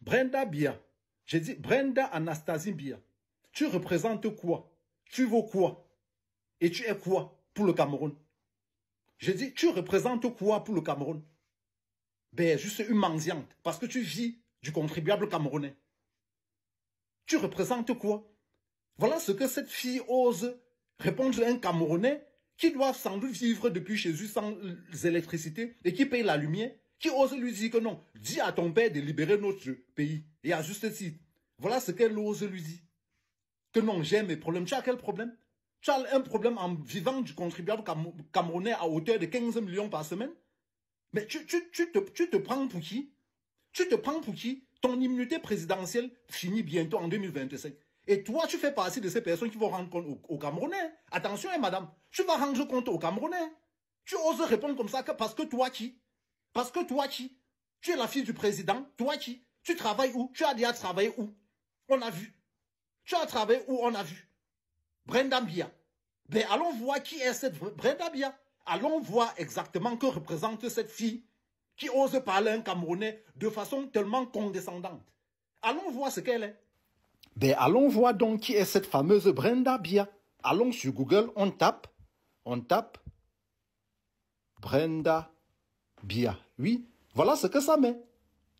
Brenda Bia. J'ai dit Brenda Anastasie Bia. Tu représentes quoi Tu vaux quoi Et tu es quoi pour le Cameroun J'ai dit, tu représentes quoi pour le Cameroun Ben, juste une mendiante, parce que tu vis du contribuable camerounais. Tu représentes quoi Voilà ce que cette fille ose répondre à un Camerounais qui doit sans doute vivre depuis chez lui sans électricité et qui paye la lumière qui ose lui dire que non, dis à ton père de libérer notre pays. Et à juste titre. Voilà ce qu'elle ose lui dire. Que non, j'ai mes problèmes. Tu as quel problème Tu as un problème en vivant du contribuable camerounais à hauteur de 15 millions par semaine Mais tu, tu, te, prends pour qui Tu te prends pour qui Ton immunité présidentielle finit bientôt en 2025. Et toi, tu fais partie de ces personnes qui vont rendre compte aux, Camerounais. Attention, hein, madame, tu vas rendre compte aux Camerounais. Tu oses répondre comme ça que parce que toi qui parce que toi qui, tu es la fille du président, toi qui, tu travailles où Tu as déjà travaillé où On a vu. Tu as travaillé où On a vu. Brenda Bia. Mais ben, allons voir qui est cette Brenda Bia. Allons voir exactement que représente cette fille qui ose parler un Camerounais de façon tellement condescendante. Allons voir ce qu'elle est. Mais ben, allons voir donc qui est cette fameuse Brenda Bia. Allons sur Google, on tape, on tape Brenda Bia. Oui, voilà ce que ça met.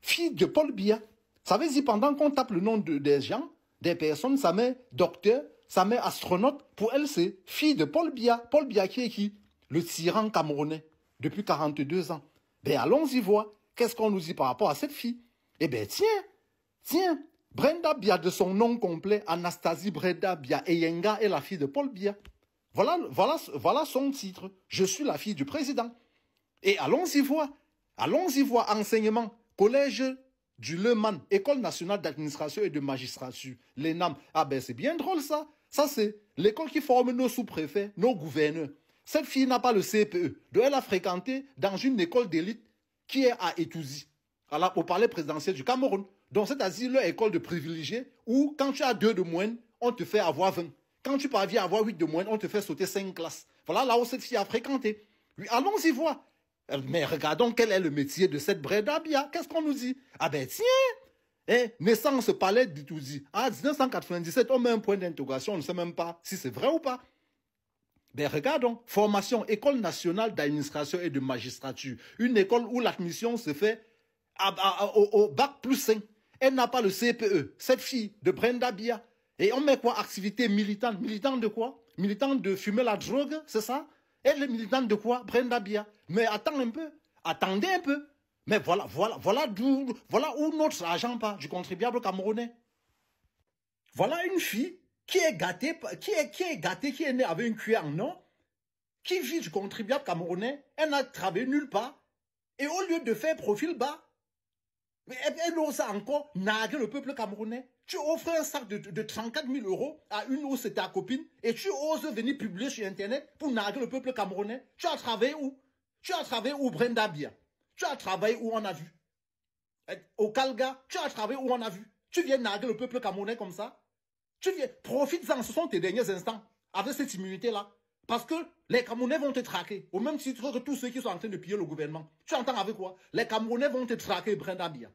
Fille de Paul Bia. Ça veut dire pendant qu'on tape le nom de, des gens, des personnes, ça met docteur, ça met astronaute. Pour elle, c'est fille de Paul Bia. Paul Bia qui est qui Le tyran camerounais depuis 42 ans. Ben allons-y voir. Qu'est-ce qu'on nous dit par rapport à cette fille Eh ben tiens, tiens. Brenda Bia de son nom complet, Anastasie Brenda Bia Eyenga est la fille de Paul Bia. Voilà, voilà, voilà son titre. Je suis la fille du président. Et allons-y voir. Allons-y voir enseignement, collège du Le Mans, École nationale d'administration et de magistrature, l'ENAM. Ah ben c'est bien drôle ça. Ça c'est l'école qui forme nos sous-préfets, nos gouverneurs. Cette fille n'a pas le CPE. Donc elle a fréquenté dans une école d'élite qui est à Etouzi, au palais présidentiel du Cameroun. Donc c'est-à-dire leur école de privilégiés où quand tu as deux de moins, on te fait avoir 20. Quand tu parviens à avoir huit de moins, on te fait sauter cinq classes. Voilà là où cette fille a fréquenté. allons-y voir. Euh, mais regardons quel est le métier de cette Brenda Bia. Qu'est-ce qu'on nous dit Ah ben tiens eh, Naissance palais tout En ah, 1997, on met un point d'intégration, on ne sait même pas si c'est vrai ou pas. Mais ben, regardons, formation, école nationale d'administration et de magistrature. Une école où l'admission se fait au, au, bac plus 5. Elle n'a pas le CPE, cette fille de Brenda Bia. Et on met quoi Activité militante. Militante de quoi Militante de fumer la drogue, c'est ça elle est militante de quoi Brenda Bia. Mais attends un peu. Attendez un peu. Mais voilà, voilà, voilà d'où, voilà où notre argent part du contribuable camerounais. Voilà une fille qui est gâtée, qui est, qui est gâtée, qui est née avec une cuillère en or, qui vit du contribuable camerounais. Elle n'a travaillé nulle part. Et au lieu de faire profil bas, elle, elle encore naguer le peuple camerounais. Tu offres un sac de, 34 000 euros à une ou c'est ta copine et tu oses venir publier sur Internet pour narguer le peuple camerounais. Tu as travaillé où Tu as travaillé où, Brenda Bia Tu as travaillé où on a vu Au Calga, tu as travaillé où on a vu Tu viens narguer le peuple camerounais comme ça Tu viens, profites-en, ce sont tes derniers instants avec cette immunité-là. Parce que les Camerounais vont te traquer, au même titre que tous ceux qui sont en train de piller le gouvernement. Tu entends avec quoi Les Camerounais vont te traquer, Brenda Bia.